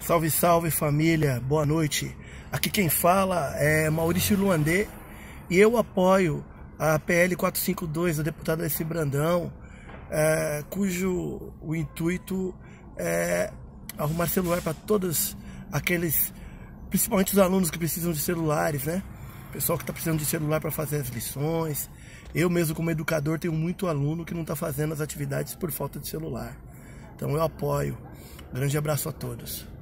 Salve, salve família, boa noite. Aqui quem fala é Maurício Luandê e eu apoio a PL 452 do deputado S. Brandão, é, cujo o intuito é arrumar celular para todos aqueles, principalmente os alunos que precisam de celulares, né? Pessoal que está precisando de celular para fazer as lições. Eu mesmo como educador tenho muito aluno que não está fazendo as atividades por falta de celular. Então eu apoio. Grande abraço a todos.